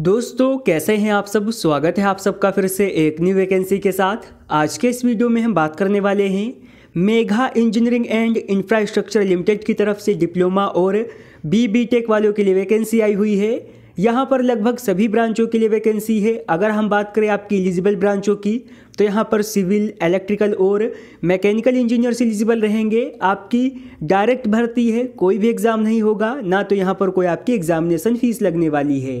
दोस्तों कैसे हैं आप सब स्वागत है आप सबका फिर से एक न्यू वैकेंसी के साथ आज के इस वीडियो में हम बात करने वाले हैं Megha engineering and infrastructure limited की तरफ से डिप्लोमा और बी बी टेक वालों के लिए वैकेंसी आई हुई है यहाँ पर लगभग सभी ब्रांचों के लिए वैकेंसी है अगर हम बात करें आपकी एलिजिबल ब्रांचों की तो यहाँ पर सिविल इलेक्ट्रिकल और मैकेनिकल इंजीनियर्स एलिजिबल रहेंगे आपकी डायरेक्ट भर्ती है कोई भी एग्ज़ाम नहीं होगा ना तो यहाँ पर कोई आपकी एग्ज़ामिनेसन फीस लगने वाली है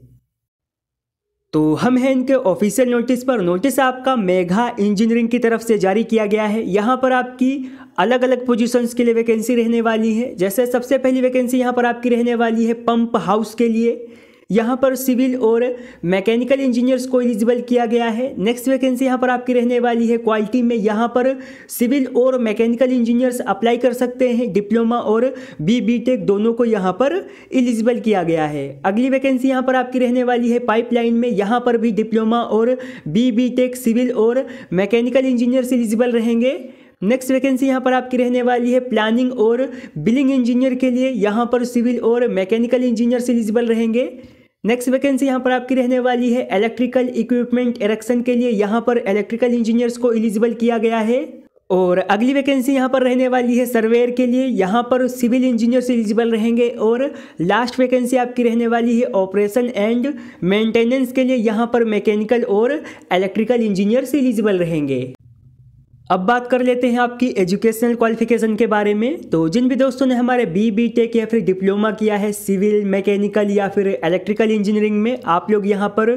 तो हम हैं इनके ऑफिशियल नोटिस पर नोटिस आपका मेघा इंजीनियरिंग की तरफ से जारी किया गया है यहाँ पर आपकी अलग अलग पोजीशंस के लिए वैकेंसी रहने वाली है जैसे सबसे पहली वैकेंसी यहाँ पर आपकी रहने वाली है पंप हाउस के लिए यहाँ पर सिविल और मैकेनिकल इंजीनियर्स को एलिजिबल किया गया है नेक्स्ट वैकेंसी यहाँ पर आपकी रहने वाली है क्वालिटी में यहाँ पर सिविल और मैकेनिकल इंजीनियर्स अप्लाई कर सकते हैं डिप्लोमा और बी बी टेक दोनों को यहाँ पर एलिजिबल किया गया है अगली वैकेंसी यहाँ पर आपकी रहने वाली है पाइपलाइन में यहाँ पर भी डिप्लोमा और बी बी टेक सिविल और मैकेनिकल इंजीनियर्स एलिजिबल रहेंगे नेक्स्ट वैकेंसी यहाँ पर आपकी रहने वाली है प्लानिंग और बिलिंग इंजीनियर के लिए यहाँ पर सिविल और मैकेनिकल इंजीनियर्स एलिजिबल रहेंगे नेक्स्ट वैकेंसी यहाँ पर आपकी रहने वाली है इलेक्ट्रिकल इक्विपमेंट इरेक्शन के लिए यहाँ पर इलेक्ट्रिकल इंजीनियर्स को एलिजिबल किया गया है और अगली वैकेंसी यहाँ पर रहने वाली है सर्वेयर के लिए यहाँ पर सिविल इंजीनियर्स एलिजिबल रहेंगे और लास्ट वैकेंसी आपकी रहने वाली है ऑपरेशन एंड मेंटेनेंस के लिए यहाँ पर मैकेनिकल और इलेक्ट्रिकल इंजीनियर्स एलिजिबल रहेंगे अब बात कर लेते हैं आपकी एजुकेशनल क्वालिफिकेशन के बारे में तो जिन भी दोस्तों ने हमारे बी बी टेक या फिर डिप्लोमा किया है सिविल मैकेनिकल या फिर इलेक्ट्रिकल इंजीनियरिंग में आप लोग यहां पर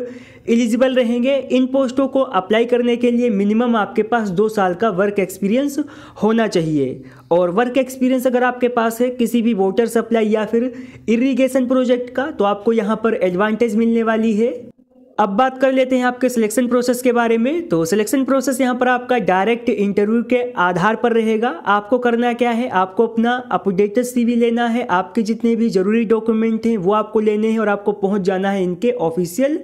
एलिजिबल रहेंगे इन पोस्टों को अप्लाई करने के लिए मिनिमम आपके पास दो साल का वर्क एक्सपीरियंस होना चाहिए और वर्क एक्सपीरियंस अगर आपके पास है किसी भी वाटर सप्लाई या फिर इरीगेशन प्रोजेक्ट का तो आपको यहाँ पर एडवांटेज मिलने वाली है अब बात कर लेते हैं आपके सिलेक्शन प्रोसेस के बारे में तो सिलेक्शन प्रोसेस यहाँ पर आपका डायरेक्ट इंटरव्यू के आधार पर रहेगा आपको करना क्या है आपको अपना अपडेटेड सीवी लेना है आपके जितने भी जरूरी डॉक्यूमेंट हैं वो आपको लेने हैं और आपको पहुँच जाना है इनके ऑफिशियल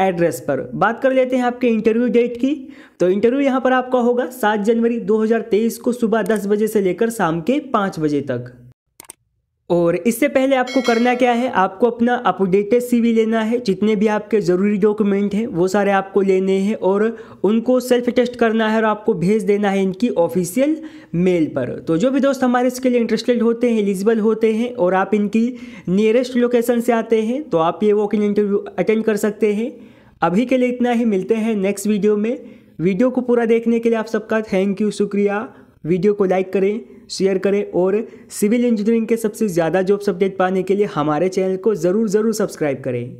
एड्रेस पर बात कर लेते हैं आपके इंटरव्यू डेट की तो इंटरव्यू यहाँ पर आपका होगा सात जनवरी दो को सुबह दस बजे से लेकर शाम के पाँच बजे तक और इससे पहले आपको करना क्या है आपको अपना अपडेटेड सीवी लेना है जितने भी आपके ज़रूरी डॉक्यूमेंट हैं वो सारे आपको लेने हैं और उनको सेल्फ टेस्ट करना है और आपको भेज देना है इनकी ऑफिशियल मेल पर तो जो भी दोस्त हमारे इसके लिए इंटरेस्टेड होते हैं एलिजिबल होते हैं और आप इनकी नियरेस्ट लोकेशन से आते हैं तो आप ये वॉक इन इंटरव्यू अटेंड कर सकते हैं अभी के लिए इतना ही मिलते हैं नेक्स्ट वीडियो में वीडियो को पूरा देखने के लिए आप सबका थैंक यू शुक्रिया वीडियो को लाइक करें शेयर करें और सिविल इंजीनियरिंग के सबसे ज़्यादा जॉब्स अपडेट पाने के लिए हमारे चैनल को ज़रूर ज़रूर सब्सक्राइब करें